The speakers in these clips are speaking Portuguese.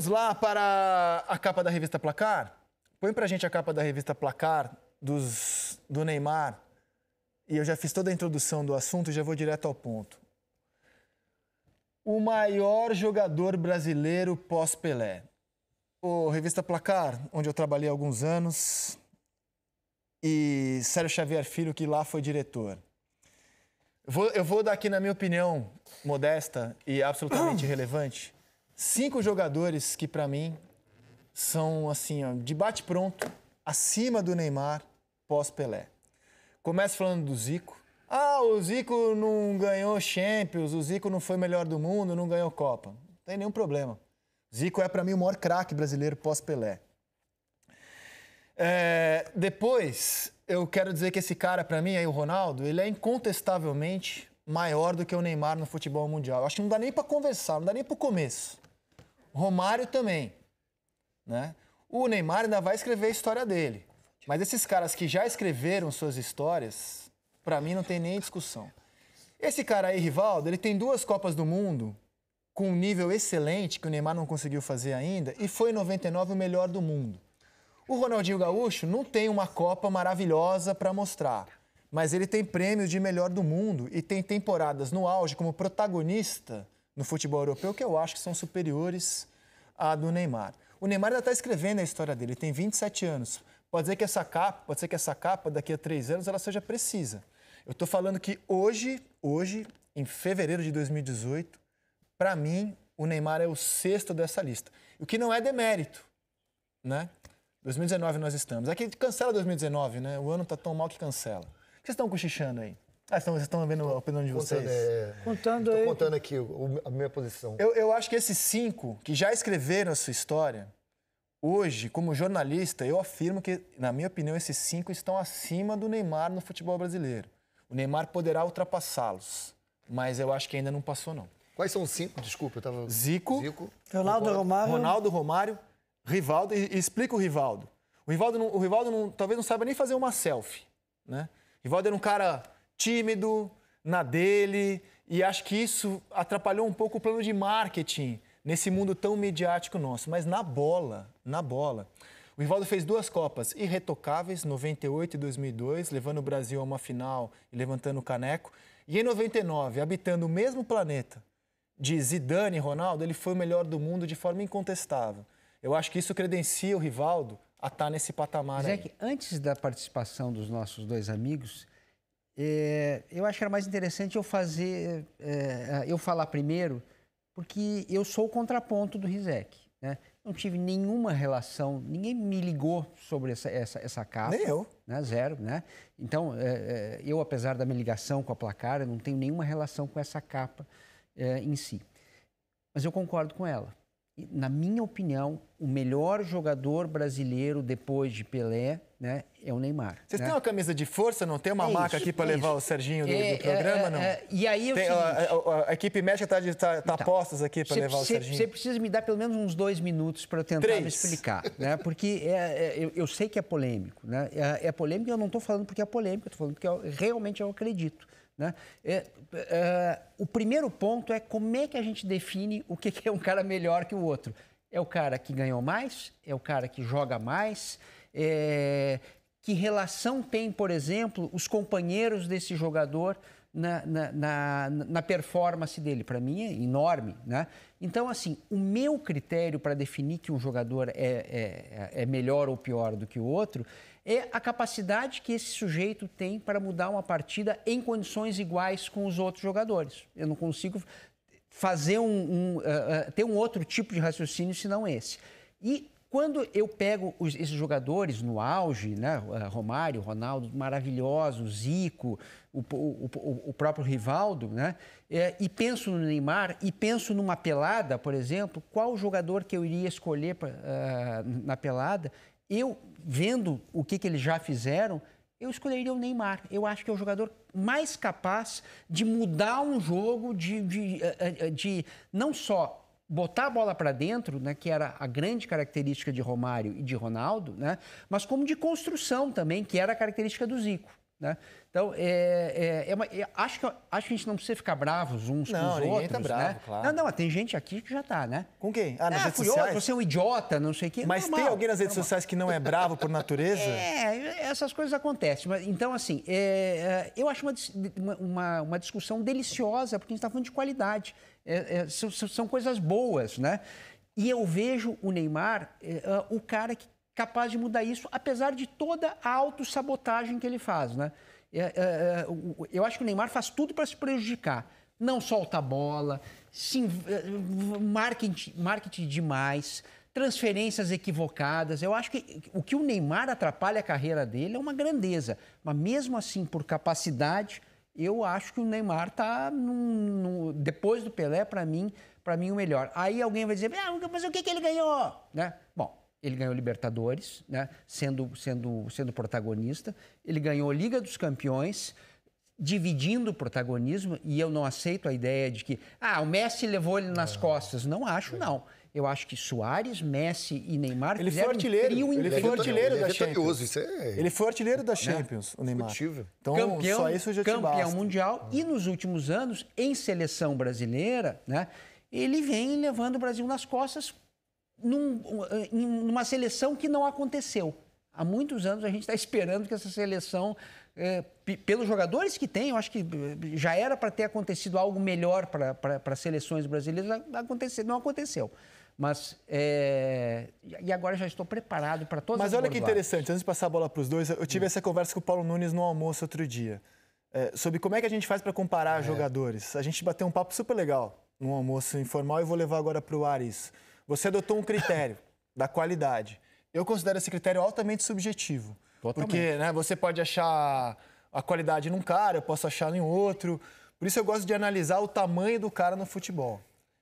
Vamos lá para a capa da revista Placar? Põe para a gente a capa da revista Placar dos, do Neymar. E eu já fiz toda a introdução do assunto e já vou direto ao ponto. O maior jogador brasileiro pós-Pelé. O Revista Placar, onde eu trabalhei há alguns anos, e Sérgio Xavier Filho, que lá foi diretor. Vou, eu vou dar aqui, na minha opinião, modesta e absolutamente relevante, cinco jogadores que para mim são assim, ó, de bate pronto, acima do Neymar pós-Pelé. Começa falando do Zico. Ah, o Zico não ganhou Champions, o Zico não foi melhor do mundo, não ganhou Copa. Não tem nenhum problema. Zico é para mim o maior craque brasileiro pós-Pelé. É, depois, eu quero dizer que esse cara, para mim, aí o Ronaldo, ele é incontestavelmente maior do que o Neymar no futebol mundial. Eu acho que não dá nem para conversar, não dá nem para começo. Romário também. Né? O Neymar ainda vai escrever a história dele. Mas esses caras que já escreveram suas histórias, para mim não tem nem discussão. Esse cara aí, Rivaldo, ele tem duas Copas do Mundo com um nível excelente que o Neymar não conseguiu fazer ainda e foi em 99 o melhor do mundo. O Ronaldinho Gaúcho não tem uma Copa maravilhosa para mostrar, mas ele tem prêmios de melhor do mundo e tem temporadas no auge como protagonista no futebol europeu que eu acho que são superiores a do Neymar. O Neymar ainda está escrevendo a história dele, tem 27 anos. Pode ser que essa capa, pode ser que essa capa daqui a três anos ela seja precisa. Eu estou falando que hoje, hoje, em fevereiro de 2018, para mim o Neymar é o sexto dessa lista. O que não é demérito, né? 2019 nós estamos. Aqui é cancela 2019, né? O ano tá tão mal que cancela. O que vocês estão cochichando aí? Ah, então vocês estão vendo a opinião de contando, vocês? É... Contando Estou contando aqui o, a minha posição. Eu, eu acho que esses cinco que já escreveram a sua história, hoje, como jornalista, eu afirmo que, na minha opinião, esses cinco estão acima do Neymar no futebol brasileiro. O Neymar poderá ultrapassá-los, mas eu acho que ainda não passou, não. Quais são os cinco? Desculpa, eu estava... Zico, Zico Ronaldo Romário. Romário, Ronaldo, Romário Rivaldo. E, e explica o Rivaldo. O Rivaldo, não, o Rivaldo não, talvez não saiba nem fazer uma selfie, né? Rivaldo era um cara tímido, na dele, e acho que isso atrapalhou um pouco o plano de marketing nesse mundo tão midiático nosso. Mas na bola, na bola. O Rivaldo fez duas Copas irretocáveis, 98 e 2002, levando o Brasil a uma final e levantando o caneco. E em 99, habitando o mesmo planeta de Zidane e Ronaldo, ele foi o melhor do mundo de forma incontestável. Eu acho que isso credencia o Rivaldo a estar tá nesse patamar Zé, aí. antes da participação dos nossos dois amigos, é, eu acho que era mais interessante eu fazer, é, é, eu falar primeiro, porque eu sou o contraponto do Rizek. Né? Não tive nenhuma relação, ninguém me ligou sobre essa, essa, essa capa. Nem eu. Né? Zero, né? Então, é, é eu, apesar da minha ligação com a placar, eu não tenho nenhuma relação com essa capa é, em si. Mas eu concordo com ela na minha opinião, o melhor jogador brasileiro depois de Pelé né, é o Neymar. Vocês né? têm uma camisa de força, não tem uma é marca isso, aqui para é levar isso. o Serginho do, é, do é, programa, é, não? É, e aí tem, seguinte, a, a, a, equipe médica está tá, tá então, postas aqui para levar o cê, Serginho. Você precisa me dar pelo menos uns dois minutos para eu tentar Três. me explicar, né? Porque eu, eu, sei que é polêmico, né? É, polêmico e eu não estou falando porque é polêmico, estou falando porque eu, realmente eu acredito. Né? É, é, o primeiro ponto é como é que a gente define o que é um cara melhor que o outro. É o cara que ganhou mais? É o cara que joga mais? É, que relação tem, por exemplo, os companheiros desse jogador na, na, na, na performance dele? Para mim é enorme. Né? Então, assim, o meu critério para definir que um jogador é, é, é melhor ou pior do que o outro é a capacidade que esse sujeito tem para mudar uma partida em condições iguais com os outros jogadores. Eu não consigo fazer um, um uh, uh, ter um outro tipo de raciocínio senão esse. E quando eu pego os, esses jogadores no auge, né, eh, Romário, Ronaldo, maravilhoso, Zico, o, o, o, o próprio Rivaldo, né, é, e penso no Neymar, e penso numa pelada, por exemplo, qual jogador que eu iria escolher pra, uh, na pelada? Eu vendo o que, que eles já fizeram, eu escolheria o Neymar. Eu acho que é o jogador mais capaz de mudar um jogo, de, de, eh, eh, eh, de não só botar a bola para dentro, né, que era a grande característica de Romário e de Ronaldo, né, mas como de construção também, que era a característica do Zico. Né? Então, é, é, é uma, é, acho, que, acho que a gente não precisa ficar bravos uns não, com os tá outros. Tá bravo, né? claro. Não, não, tem gente aqui que já tá, né? Com quem? Ah, nas ah, redes fui sociais? Outro, você é um idiota, não sei o quê. Mas normal, tem alguém nas redes normal. sociais que não é bravo por natureza? é, essas coisas acontecem. Mas, então, assim, é, é eu acho uma, uma, uma, discussão deliciosa, porque a gente está falando de qualidade. É, são, são, coisas boas, né? E eu vejo o Neymar, o cara que capaz de mudar isso, apesar de toda a autossabotagem que ele faz, né? É, é, é, eu acho que o Neymar faz tudo para se prejudicar. Não solta a bola, sim, marketing, marketing demais, transferências equivocadas. Eu acho que o que o Neymar atrapalha a carreira dele é uma grandeza. Mas mesmo assim, por capacidade, eu acho que o Neymar está depois do Pelé, para mim, para mim o melhor. Aí alguém vai dizer, ah, mas o que, que ele ganhou? Né? Bom, ele ganhou Libertadores, né? sendo, sendo, sendo protagonista. Ele ganhou Liga dos Campeões, dividindo o protagonismo, e eu não aceito a ideia de que, ah, o Messi levou ele nas ah. costas. Não acho, não. Eu acho que Soares, Messi e Neymar ele foi artilheiro. Um ele, foi artilheiro ele da é Champions. Isso é... Ele foi artilheiro da né? Champions, o Neymar. Então, campeão, só isso já te basta. mundial. Ah. E nos últimos anos, em seleção brasileira, né, ele vem levando o Brasil nas costas num, numa seleção que não aconteceu. Há muitos anos a gente está esperando que essa seleção, é, pelos jogadores que tem, eu acho que eh, já era para ter acontecido algo melhor para as seleções brasileiras, aconteceu, não aconteceu. Mas, é, e agora já estou preparado para todas Mas as Mas olha que interessante, antes de passar a bola para os dois, eu tive hum. essa conversa com o Paulo Nunes no almoço outro dia, é, sobre como é que a gente faz para comparar é. jogadores. A gente bateu um papo super legal no almoço informal e vou levar agora para o ar isso. Você adotou um critério da qualidade. Eu considero esse critério altamente subjetivo. Totalmente. Porque né, você pode achar a qualidade num cara, eu posso achar em outro. Por isso eu gosto de analisar o tamanho do cara no futebol.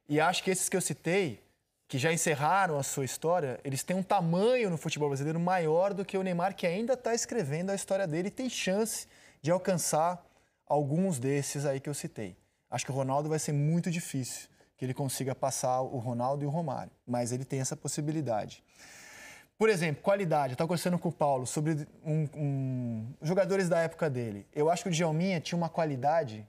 E acho que esses que eu citei, que já encerraram a sua história, eles têm um tamanho no futebol brasileiro maior do que o Neymar, que ainda está escrevendo a história dele e tem chance de alcançar alguns desses aí que eu citei. Acho que o Ronaldo vai ser muito difícil que ele consiga passar o Ronaldo e o Romário, mas ele tem essa possibilidade. Por exemplo, qualidade. Eu estava conversando com o Paulo sobre um, um, jogadores da época dele. Eu acho que o Djalminha tinha uma qualidade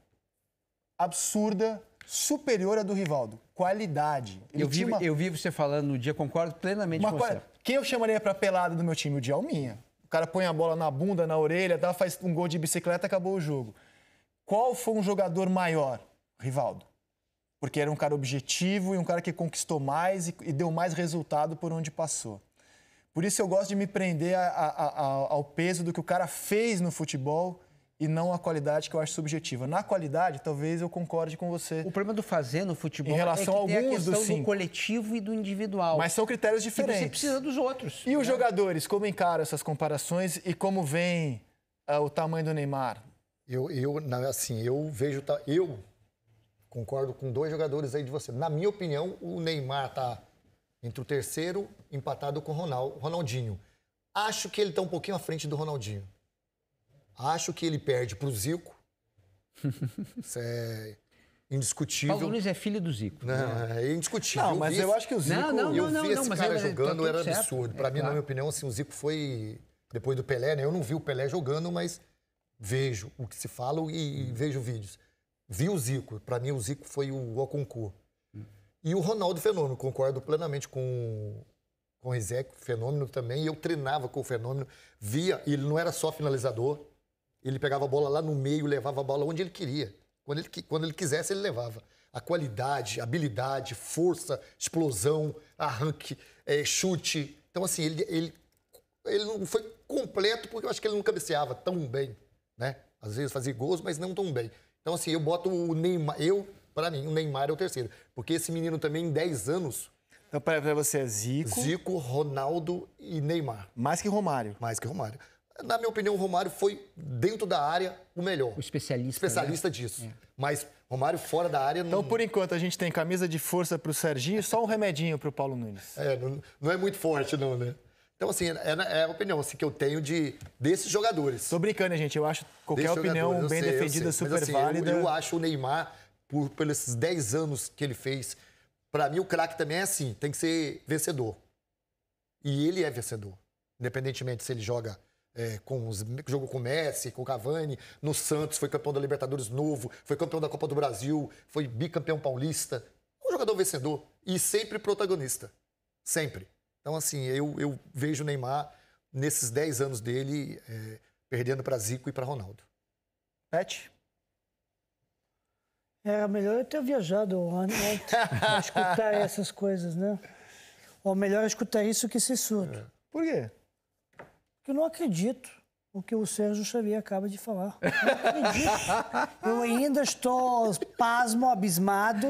absurda, superior à do Rivaldo. Qualidade. Ele eu, vi, uma... eu vi você falando no dia, concordo plenamente uma com qual... você. Quem eu chamaria para pelada do meu time? O Djalminha. O cara põe a bola na bunda, na orelha, dá, faz um gol de bicicleta, acabou o jogo. Qual foi um jogador maior? Rivaldo porque era um cara objetivo e um cara que conquistou mais e, e deu mais resultado por onde passou. Por isso eu gosto de me prender a, a, a, ao peso do que o cara fez no futebol e não a qualidade que eu acho subjetiva. Na qualidade, talvez eu concorde com você. O problema do fazer no futebol em relação é que a alguns a cinco. do coletivo e do individual. Mas são critérios diferentes. você precisa dos outros. E né? os jogadores, como encaram essas comparações e como vem uh, o tamanho do Neymar? Eu, eu assim, eu vejo tá, eu Concordo com dois jogadores aí de você. Na minha opinião, o Neymar tá entre o terceiro, empatado com o Ronaldinho. Acho que ele tá um pouquinho à frente do Ronaldinho. Acho que ele perde pro Zico. Isso é indiscutível. Paulo Nunes é filho do Zico. Não, né? é indiscutível. Não, eu mas vi... eu acho que o Zico... Não, não, eu não, vi não, esse cara é- jogando, tá era absurdo. Para é, mim, claro. na minha opinião, assim, o Zico foi... Depois do Pelé, né? Eu não vi o Pelé jogando, mas vejo o que se fala e, e hum. vejo vídeos vi o Zico. Para mim, o Zico foi o Oconcu. E o Ronaldo Fenômeno, concordo plenamente com, com o Rizek, Fenômeno também. Eu treinava com o Fenômeno, via, ele não era só finalizador, ele pegava a bola lá no meio, levava a bola onde ele queria. Quando ele, quando ele quisesse, ele levava. A qualidade, habilidade, força, explosão, arranque, é, chute. Então, assim, ele, ele, ele não foi completo porque eu acho que ele não cabeceava tão bem, né? Às vezes fazia gols, mas não tão bem. Então, assim, eu boto o Neymar, eu, para mim, o Neymar é o terceiro. Porque esse menino também, em 10 anos. Então, para você é Zico. Zico, Ronaldo e Neymar. Mais que Romário. Mais que Romário. Na minha opinião, o Romário foi, dentro da área, o melhor. O especialista. Especialista né? disso. É. Mas Romário fora da área então, não. Então, por enquanto, a gente tem camisa de força para o Serginho e só um remedinho para o Paulo Nunes. É, não, não é muito forte, não, né? Então, assim, é, né, é a opinião assim, que eu tenho de, desses jogadores. Tô brincando, gente. Eu acho qualquer opinião bem sei, defendida super Mas, assim, válida. Eu, eu, acho o Neymar, por, por esses 10 anos que ele fez, para mim o craque também é assim, tem que ser vencedor. E ele é vencedor. Independentemente se ele joga é, com os, jogou com o Messi, com o Cavani, no Santos, foi campeão da Libertadores novo, foi campeão da Copa do Brasil, foi bicampeão paulista. Um jogador vencedor e sempre protagonista. Sempre. Então, assim, eu, eu vejo o Neymar, nesses 10 anos dele, é, perdendo para Zico e para Ronaldo. Pet? Era é, melhor eu ter viajado um ano antes escutar essas coisas, né? Ou melhor escutar isso que se surto. É. Por quê? Porque eu não acredito o que o Sérgio Xavier acaba de falar. Eu não eu ainda estou pasmo, abismado.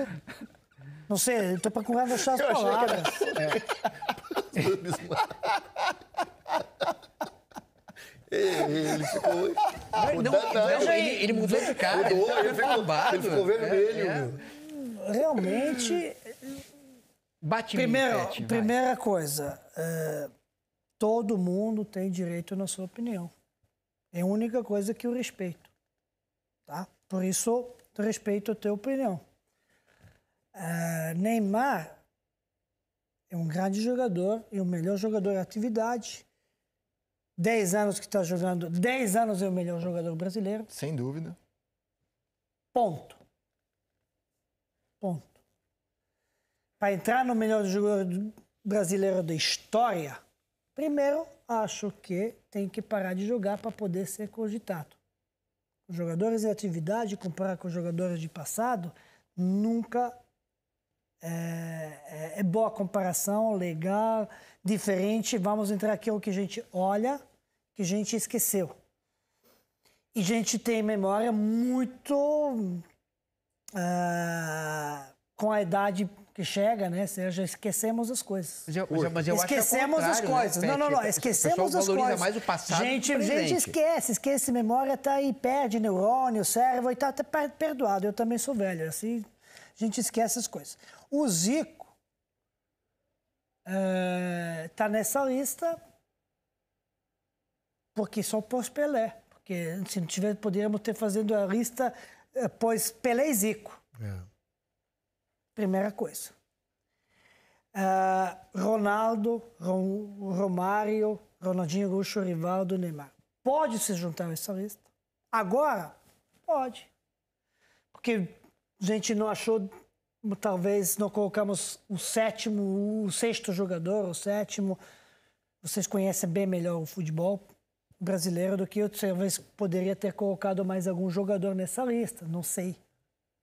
Não sei, estou procurando achar as palavras. É. Ele ficou. Não, não, não, tá ele, ele, mudou de cara. Mudou, ele, tá ele, ficou, ele ficou vermelho. É, é. Realmente. Bate primeira, pet, primeira coisa, é, todo mundo tem direito na sua opinião. É a única coisa que eu respeito. Tá? Por isso, respeito a tua opinião. É, Neymar é um grande jogador e o melhor jogador em atividade. Dez anos que está jogando, dez anos é o melhor jogador brasileiro. Sem dúvida. Ponto. Ponto. Para entrar no melhor jogador brasileiro da história, primeiro acho que tem que parar de jogar para poder ser cogitado. Os jogadores em atividade, comparar com os jogadores de passado, nunca é, é, é, boa comparação, legal, diferente. Vamos entrar aqui o que a gente olha, que a gente esqueceu. E a gente tem memória muito uh, com a idade que chega, né? Seja, esquecemos as coisas. Mas eu, mas eu é esquecemos as né, coisas. Né, não, não, não. Esquecemos as coisas. mais o passado gente, o gente esquece, esquece memória, tá aí, perde neurônio, cérebro e tá, tá perdoado. Eu também sou velho, assim, a gente esquece as coisas. O Zico está eh, nessa lista porque só pós Pelé. Porque se não tiver, poderíamos ter fazendo a lista é, eh, pós Pelé e Zico. É. Primeira coisa. Uh, Ronaldo, Romário, Ronaldinho Gaúcho, Rivaldo, Neymar. Pode se juntar a essa lista? Agora? Pode. Porque a gente não achou, talvez não colocamos o sétimo, o sexto jogador, o sétimo. Vocês conhecem bem melhor o futebol brasileiro do que eu, talvez poderia ter colocado mais algum jogador nessa lista, não sei.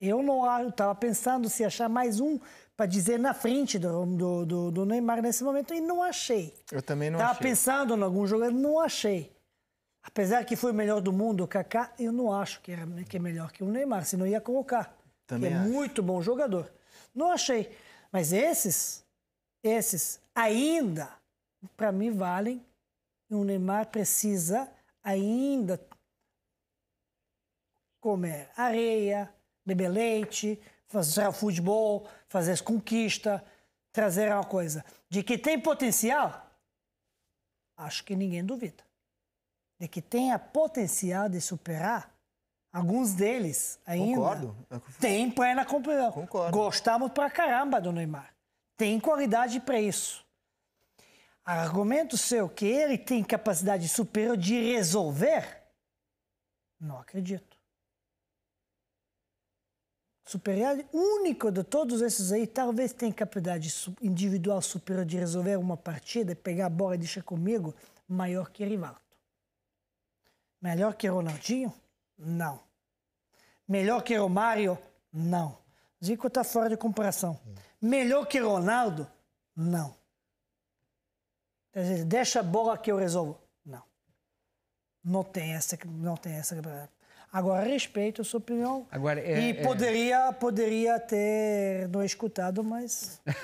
Eu não estava pensando se achar mais um para dizer na frente do, do, do, do, Neymar nesse momento e não achei. Eu também não tava achei. Estava pensando em algum jogador, não achei. Apesar que foi o melhor do mundo, o Kaká, eu não acho que, era, que é melhor que o Neymar, senão ia colocar. Também é acho. muito bom jogador. Não achei. Mas esses, esses ainda, para mim, valem. E o Neymar precisa ainda comer areia, beber leite, fazer futebol, fazer conquista, trazer uma coisa. De que tem potencial, acho que ninguém duvida. De que tenha potencial de superar Alguns deles ainda Concordo. têm plena compreensão. Concordo. Gostamos pra caramba do Neymar. Tem qualidade para isso. Argumento seu que ele tem capacidade superior de resolver? Não acredito. Superior único de todos esses aí, talvez tenha capacidade individual superior de resolver uma partida, pegar a bola e deixar comigo, maior que Rivaldo. Melhor que Ronaldinho? Não. Melhor que Romário? Não. Zico está fora de comparação. Melhor que Ronaldo? Não. Dizer, deixa a bola que eu resolvo. Não. Não tem essa, não tem essa Agora, respeito a sua opinião. Agora, é, e é. poderia, é... poderia ter não escutado, mas.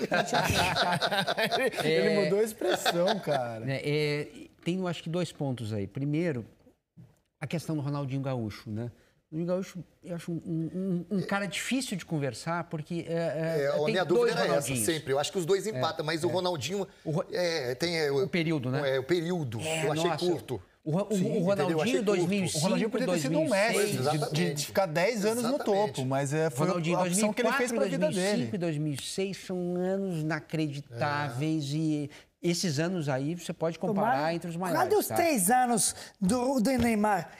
Ele mudou a expressão, cara. É, é, tem, eu acho que, dois pontos aí. Primeiro, a questão do Ronaldinho Gaúcho, né? O Ronaldinho Gaúcho, eu acho um, um, um cara difícil de conversar, porque é, é, é, tem a minha dois dúvida era essa, sempre. Eu acho que os dois é, empatam, mas o é. Ronaldinho o, é, tem... O, período, né? É, o período. eu achei nossa, curto. O, o, Sim, o Ronaldinho 2005, o Ronaldinho poderia ter sido um mestre de, de, ficar 10 anos exatamente. no topo, mas é, foi Ronaldinho, a opção 2004, que ele fez para a vida 2005 dele. 2005 e 2006 são anos inacreditáveis e esses anos aí você pode comparar Tomara. entre os maiores. Cadê os tá? três anos do, do Neymar?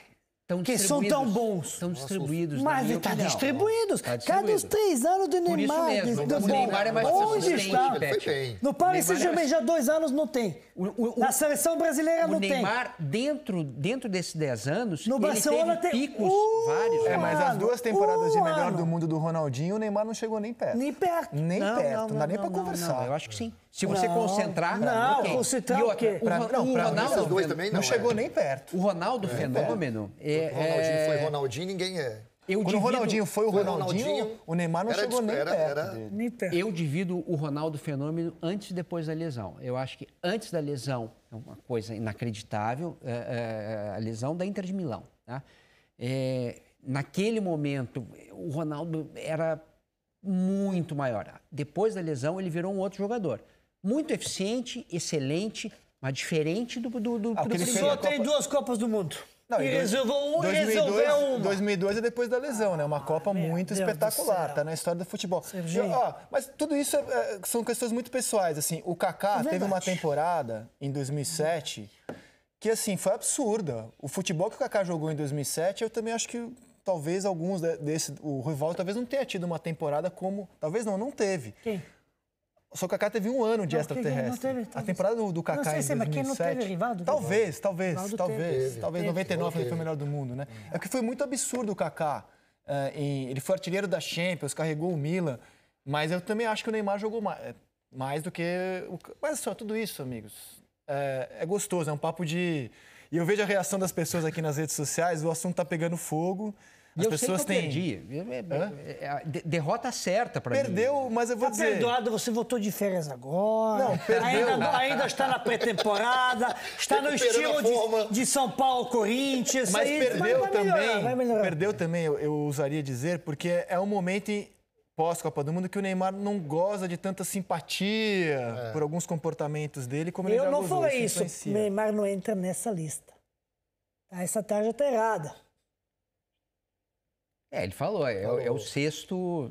que são tão bons. Estão distribuídos. Mas né? está distribuídos. Tá distribuído. Cada os três anos do Neymar. Mesmo, do, do, o Neymar é mais Onde está? No Paris é Saint-Germain já dois anos não tem. O, o, Na seleção brasileira não tem. O Neymar, dentro, dentro desses dez anos, no Barcelona teve tem picos vários. É, mas as duas temporadas de melhor do mundo do Ronaldinho, o Neymar não chegou nem perto. Nem perto. Nem não, perto. Não, não, não dá nem para conversar. eu acho que sim. Se você não, concentrar. Não, não concentrar e outra, o, pra, não, o Ronaldo. dois também não, não chegou é. nem perto. O Ronaldo é, Fenômeno. É, o Ronaldinho é, é foi Ronaldinho, ninguém é. Eu Quando divido, o Ronaldinho foi o Ronaldinho, Ronaldinho o Neymar não chegou nem, perto. Era, Eu divido o Ronaldo Fenômeno antes e depois da lesão. Eu acho que antes da lesão é uma coisa inacreditável a lesão da Inter de Milão. Tá? naquele momento, o Ronaldo era muito maior. Depois da lesão, ele virou um outro jogador muito eficiente, excelente, mas diferente do, do, do, ah, do ele Só tem Copa... duas Copas do Mundo. Não, e dois, vão resolveu uma. 2002 é depois da lesão, né? Uma ah, Copa muito Deus espetacular, tá na história do futebol. Eu, ó, mas tudo isso é, é, são questões muito pessoais. Assim, o Kaká é teve uma temporada em 2007 que assim foi absurda. O futebol que o Kaká jogou em 2007, eu também acho que talvez alguns desse, o rival talvez não tenha tido uma temporada como, talvez não, não teve. Quem? Só que o Kaká teve um ano de não, extraterrestre. a temporada do, do Kaká em 2007. É, talvez, talvez, talvez. talvez 99 foi o melhor do mundo, né? É que foi muito absurdo o Kaká. Uh, em, ele foi artilheiro da Champions, carregou o Milan, mas eu também acho que o Neymar jogou mais, eh, mais do que. O, mas só, tudo isso, amigos. É, é, gostoso, é um papo de. E eu vejo a reação das pessoas aqui nas redes sociais, o assunto tá pegando fogo. As eu pessoas sei que eu têm. Perdi. É, é, é, derrota certa para mim. Perdeu, mas eu vou tá dizer. Perdoado, você voltou de férias agora. Não, perdeu. Ainda, ainda está na pré-temporada, está no estilo de, de, São Paulo, Corinthians. Mas aí, perdeu mas vai também. Melhorar, vai melhorar. Perdeu também, eu, eu usaria dizer, porque é um momento pós-Copa do Mundo que o Neymar não goza de tanta simpatia é. por alguns comportamentos dele como eu ele já Eu não falei isso. O Neymar não entra nessa lista. Essa tarja está errada. É, ele falou, é, falou. é o sexto,